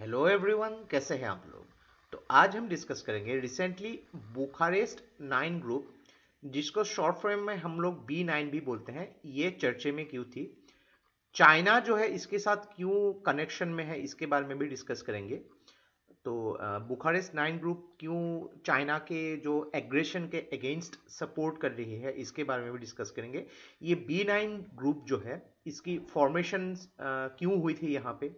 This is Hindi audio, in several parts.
हेलो एवरीवन कैसे हैं आप लोग तो आज हम डिस्कस करेंगे रिसेंटली बुखारेस्ट नाइन ग्रुप जिसको शॉर्ट फ्रेम में हम लोग बी नाइन भी बोलते हैं ये चर्चे में क्यों थी चाइना जो है इसके साथ क्यों कनेक्शन में है इसके बारे में भी डिस्कस करेंगे तो बुखारेस्ट नाइन ग्रुप क्यों चाइना के जो एग्रेशन के अगेंस्ट सपोर्ट कर रही है इसके बारे में भी डिस्कस करेंगे ये बी नाइन ग्रुप जो है इसकी फॉर्मेशन क्यों हुई थी यहाँ पे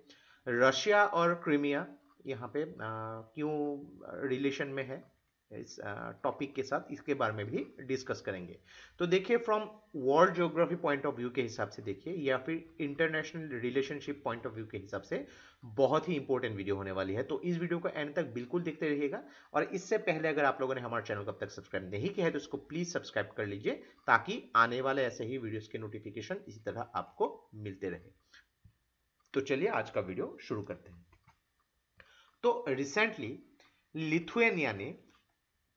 रशिया और क्रीमिया यहाँ पे क्यों रिलेशन में है इस टॉपिक के साथ इसके बारे में भी डिस्कस करेंगे तो देखिए from world geography point of view के हिसाब से देखिए या फिर international relationship point of view के हिसाब से बहुत ही इंपॉर्टेंट वीडियो होने वाली है तो इस वीडियो को एंड तक बिल्कुल देखते रहिएगा और इससे पहले अगर आप लोगों ने हमारे चैनल को अब तक सब्सक्राइब नहीं किया है तो उसको प्लीज सब्सक्राइब कर लीजिए ताकि आने वाले ऐसे ही वीडियोज के नोटिफिकेशन इसी तरह आपको मिलते रहे तो चलिए आज का वीडियो शुरू करते हैं तो रिसेंटली लिथुएनिया ने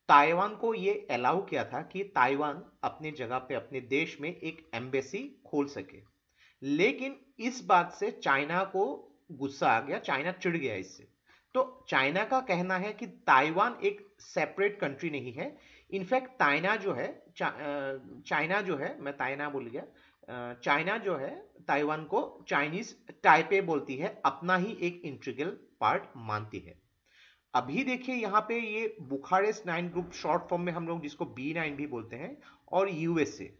ताइवान को ये अलाउ किया था कि ताइवान अपने जगह पे अपने देश में एक एम्बेसी खोल सके लेकिन इस बात से चाइना को गुस्सा आ गया चाइना चिढ़ गया इससे तो चाइना का कहना है कि ताइवान एक सेपरेट कंट्री नहीं है इनफैक्ट ताइना जो है चा, चाइना जो है मैं ताइना बोल गया चाइना जो है ताइवान को चाइनीज टाइपे बोलती है अपना ही एक इंट्रीगल पार्ट मानती है अभी देखिए यहाँ पे ये Bucharest nine group short form में हम लोग जिसको बी नाइन भी बोलते हैं और यूएसए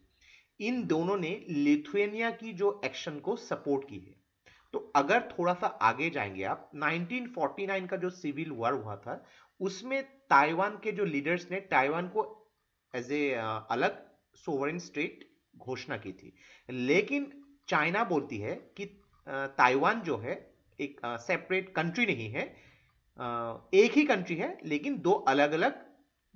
इन दोनों ने लिथुएनिया की जो एक्शन को सपोर्ट की है तो अगर थोड़ा सा आगे जाएंगे आप 1949 का जो सिविल वॉर हुआ था उसमें ताइवान के जो लीडर्स ने ताइवान को एज ए अलग सोवरेन स्टेट घोषणा की थी लेकिन चाइना बोलती है कि ताइवान जो है एक सेपरेट कंट्री नहीं है एक ही कंट्री है लेकिन दो अलग अलग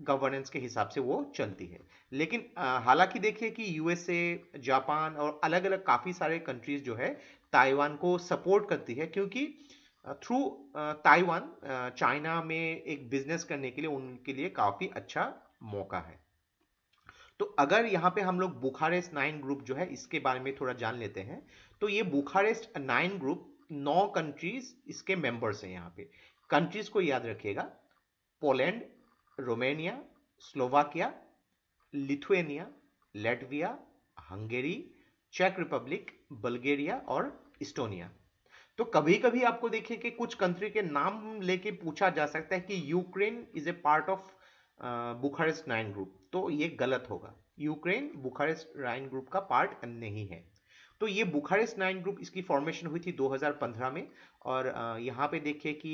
गवर्नेंस के हिसाब से वो चलती है लेकिन हालांकि देखिए कि यूएसए जापान और अलग अलग काफ़ी सारे कंट्रीज जो है ताइवान को सपोर्ट करती है क्योंकि थ्रू ताइवान चाइना में एक बिजनेस करने के लिए उनके लिए काफ़ी अच्छा मौका है तो अगर यहाँ पे हम लोग बुखारेस्ट नाइन ग्रुप जो है इसके बारे में थोड़ा जान लेते हैं तो ये बुखारेस्ट नाइन ग्रुप नौ कंट्रीज इसके मेंबर्स हैं यहाँ पे कंट्रीज को याद रखिएगा Poland Romania Slovakia Lithuania Latvia Hungary चेक रिपब्लिक बल्गेरिया और इस्टोनिया तो कभी कभी आपको देखिए कि कुछ कंट्री के नाम लेके पूछा जा सकता है कि Ukraine is a part of Bucharest nine group तो ये गलत होगा यूक्रेन बुखारेस्ट राइन ग्रुप का पार्ट नहीं है तो ये बुखारेस्ट नाइन ग्रुप इसकी फॉर्मेशन हुई थी 2015 में और यहाँ पे देखिए कि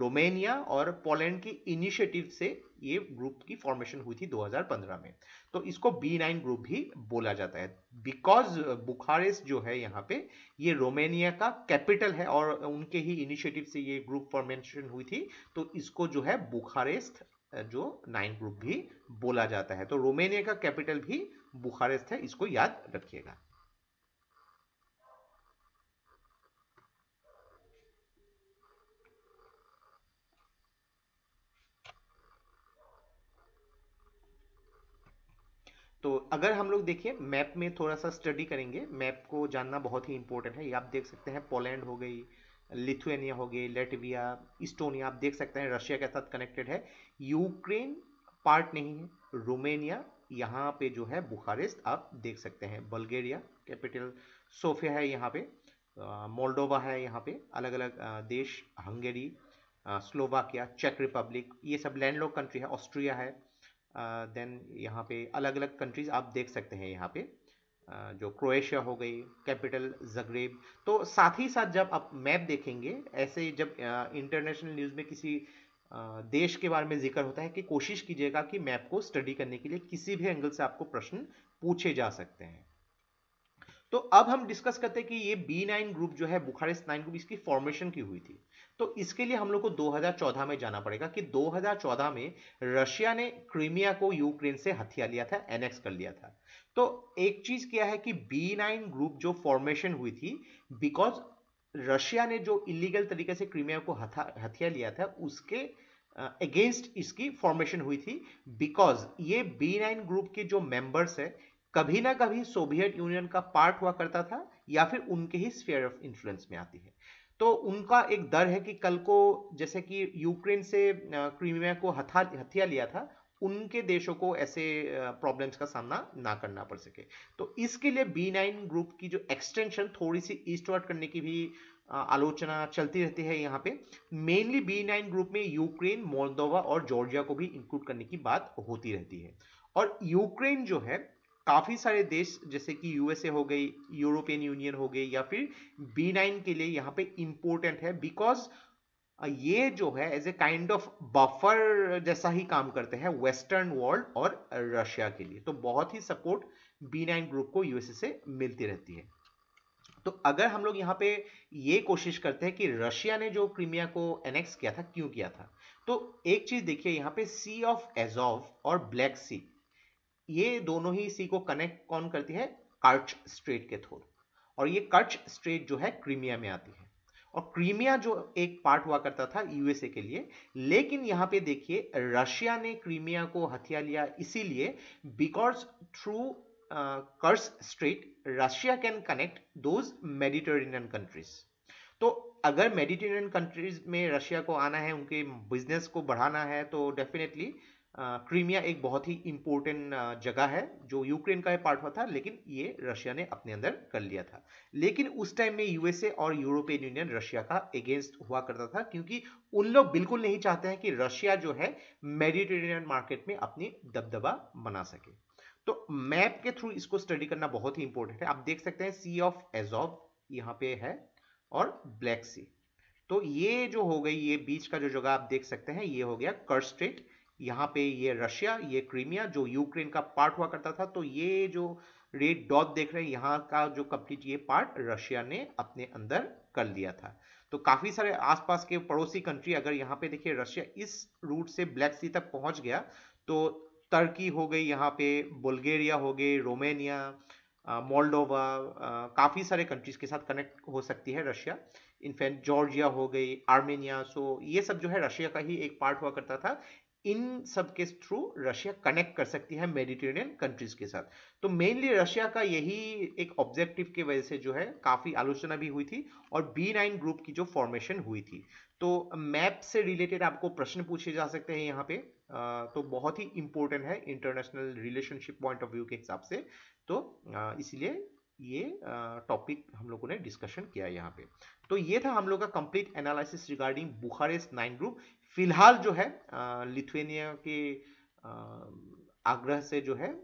रोमेनिया और पोलैंड की इनिशिएटिव से ये ग्रुप की फॉर्मेशन हुई थी 2015 में तो इसको बी नाइन ग्रुप भी बोला जाता है बिकॉज बुखारेस्ट जो है यहाँ पे ये रोमेनिया का कैपिटल है और उनके ही इनिशिएटिव से ये ग्रुप फॉर्मेशन हुई थी तो इसको जो है बुखारेस्ट जो नाइन ग्रुप भी बोला जाता है तो रोमेनिया का कैपिटल भी बुखारेस्ट है इसको याद रखिएगा तो अगर हम लोग देखिए मैप में थोड़ा सा स्टडी करेंगे मैप को जानना बहुत ही इंपॉर्टेंट है ये आप देख सकते हैं पोलैंड हो गई लिथुएनिया हो गए लेटविया इस्टोनिया आप देख सकते हैं रशिया के साथ कनेक्टेड है यूक्रेन पार्ट नहीं है रोमेनिया यहाँ पे जो है बुखारेस्ट आप देख सकते हैं बल्गेरिया कैपिटल सोफिया है यहाँ पे मोल्डोवा है यहाँ पे अलग अलग देश हंगेरी स्लोवाकिया चेक रिपब्लिक ये सब लैंडलॉक कंट्री है ऑस्ट्रिया है देन यहाँ पे अलग अलग कंट्रीज आप देख सकते हैं यहाँ पे जो क्रोएशिया हो गई कैपिटल जगरेब तो साथ ही साथ जब आप मैप देखेंगे ऐसे जब इंटरनेशनल न्यूज़ में किसी देश के बारे में जिक्र होता है कि कोशिश कीजिएगा कि मैप को स्टडी करने के लिए किसी भी एंगल से आपको प्रश्न पूछे जा सकते हैं तो अब हम डिस्कस करते हैं कि ये बी नाइन ग्रुप जो है बुखारेस्ट नाइन ग्रुप इसकी फॉर्मेशन की हुई थी तो इसके लिए हम लोग को 2014 में जाना पड़ेगा कि 2014 में रशिया ने क्रीमिया को यूक्रेन से हथिया लिया था एनेक्स कर लिया था तो एक चीज क्या है कि बी नाइन ग्रुप जो फॉर्मेशन हुई थी बिकॉज रशिया ने जो इलीगल तरीके से क्रीमिया को हथिया लिया था उसके अगेंस्ट uh, इसकी फॉर्मेशन हुई थी बिकॉज ये बी नाइन ग्रुप के जो मेंबर्स है कभी ना कभी सोवियत यूनियन का पार्ट हुआ करता था या फिर उनके ही स्फेयर ऑफ इन्फ्लुएंस में आती है तो उनका एक डर है कि कल को जैसे कि यूक्रेन से क्रीमिया को हथा हथिया लिया था उनके देशों को ऐसे प्रॉब्लम्स का सामना ना करना पड़ सके तो इसके लिए बी नाइन ग्रुप की जो एक्सटेंशन थोड़ी सी ईस्टवर्ड करने की भी आलोचना चलती रहती है यहाँ पे मेनली बी नाइन ग्रुप में यूक्रेन मोलदोवा और जॉर्जिया को भी इंक्लूड करने की बात होती रहती है और यूक्रेन जो है काफ़ी सारे देश जैसे कि यूएसए हो गई यूरोपियन यूनियन हो गई या फिर बी नाइन के लिए यहाँ पे इंपोर्टेंट है बिकॉज ये जो है as a kind of buffer जैसा ही काम करते हैं वेस्टर्न वर्ल्ड और रशिया के लिए तो बहुत ही सपोर्ट बी नाइन ग्रुप को यूएसए से मिलती रहती है तो अगर हम लोग यहाँ पे ये कोशिश करते हैं कि रशिया ने जो क्रीमिया को एनेक्स किया था क्यों किया था तो एक चीज देखिए यहाँ पे सी ऑफ एजोव और ब्लैक सी ये दोनों ही सी को कनेक्ट कौन करती है कर्च स्ट्रेट के थ्रू और ये कर्च स्ट्रेट जो है क्रीमिया में आती है और क्रीमिया जो एक पार्ट हुआ करता था यूएसए के लिए लेकिन यहाँ पे देखिए रशिया ने क्रीमिया को हथिया लिया इसीलिए because through Kerch strait Russia can connect those Mediterranean countries तो अगर मेडिटेरेनियन कंट्रीज में रशिया को आना है उनके बिजनेस को बढ़ाना है तो डेफिनेटली क्रीमिया एक बहुत ही इंपॉर्टेंट जगह है जो यूक्रेन का पार्ट हुआ था लेकिन ये रशिया ने अपने अंदर कर लिया था लेकिन उस टाइम में यूएसए और यूरोपियन यूनियन रशिया का अगेंस्ट हुआ करता था क्योंकि उन लोग बिल्कुल नहीं चाहते हैं कि रशिया जो है मेडिटेरेनियन मार्केट में अपनी दबदबा बना सके तो मैप के थ्रू इसको स्टडी करना बहुत ही इंपॉर्टेंट है आप देख सकते हैं सी ऑफ एजॉब यहाँ पे है और ब्लैक सी तो ये जो हो गई ये बीच का जो जगह आप देख सकते हैं ये हो गया कर्स्ट्रेट यहाँ पे ये रशिया ये क्रीमिया जो यूक्रेन का पार्ट हुआ करता था तो ये जो रेड डॉट देख रहे हैं यहाँ का जो कंप्लीट ये पार्ट रशिया ने अपने अंदर कर लिया था तो काफ़ी सारे आसपास के पड़ोसी कंट्री अगर यहाँ पे देखिए रशिया इस रूट से ब्लैक सी तक पहुँच गया तो तर्की हो गई यहाँ पे बुल्गेरिया हो गई रोमेनिया मोल्डोवा काफ़ी सारे कंट्रीज़ के साथ कनेक्ट हो सकती है रशिया इनफैक्ट जॉर्जिया हो गई आर्मेनिया सो ये सब जो है रशिया का ही एक पार्ट हुआ करता था इन सब के थ्रू रशिया कनेक्ट कर सकती है मेडिटेरियन कंट्रीज के साथ तो मेनली रशिया का यही एक ऑब्जेक्टिव की वजह से जो है काफ़ी आलोचना भी हुई थी और बी नाइन ग्रुप की जो फॉर्मेशन हुई थी तो मैप से रिलेटेड आपको प्रश्न पूछे जा सकते हैं यहाँ पे तो बहुत ही इंपॉर्टेंट है international relationship point of view के हिसाब से तो इसलिए ये टॉपिक हम लोगों ने डिस्कशन किया है यहाँ पे तो ये था हम लोग का complete analysis regarding Bucharest nine group फिलहाल जो है लिथुनिया के आग्रह से जो है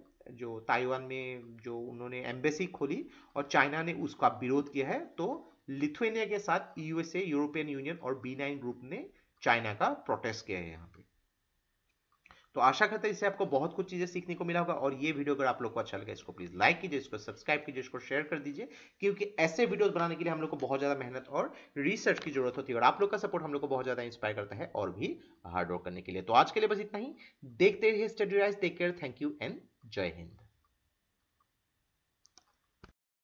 जो ताइवान में जो उन्होंने एम्बेसी खोली और चाइना ने उसका विरोध किया है तो लिथुनिया के साथ यूएसए यूरोपियन यूनियन और बी नाइन ग्रुप ने चाइना का प्रोटेस्ट किया है यहाँ पे तो आशा करते हैं इससे आपको बहुत कुछ चीज़ें सीखने को मिला होगा और ये वीडियो अगर आप लोग को अच्छा लगा इसको प्लीज़ लाइक कीजिए इसको सब्सक्राइब कीजिए इसको शेयर कर दीजिए क्योंकि ऐसे वीडियोस बनाने के लिए हम लोग को बहुत ज़्यादा मेहनत और रिसर्च की जरूरत होती है और आप लोग का सपोर्ट हम लोग को बहुत ज़्यादा इंस्पायर करता है और भी हार्ड वर्क करने के लिए तो आज के लिए बस इतना ही देखते रहिए study rise take care thank you and जय हिंद